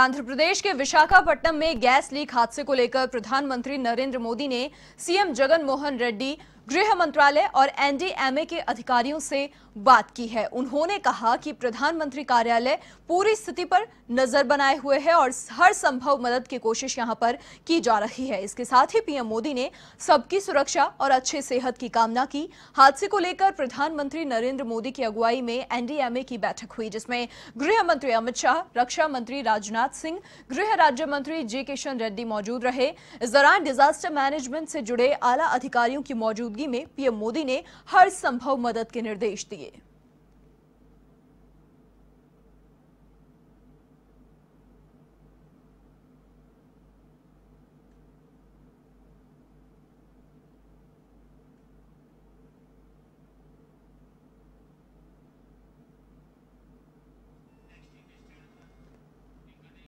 आंध्र प्रदेश के विशाखापट्टनम में gas leak हादसे को लेकर प्रधानमंत्री नरेंद्र मोदी ने सीएम जगन मोहन रेड्डी गृह मंत्रालय और एनडीएमए के अधिकारियों से बात की है उन्होंने कहा कि प्रधानमंत्री कार्यालय पूरी स्थिति पर नजर बनाए हुए है और हर संभव मदद की कोशिश यहां पर की जा रही है इसके साथ ही पीएम मोदी ने सबकी सुरक्षा और अच्छे सेहत की कामना की हादसे को लेकर प्रधानमंत्री नरेंद्र मोदी की अगुवाई में एनडीएमए की बैठक हुई जिसमें गृह मंत्री अमित शाह रक्षा मंत्री राजनाथ सिंह गृह राज्य मंत्री जे किशन रेड्डी मौजूद रहे इस दौरान डिजास्टर मैनेजमेंट से जुड़े आला अधिकारियों की मौजूद मौजूदगी में पीएम मोदी ने हर संभव मदद के निर्देश दिए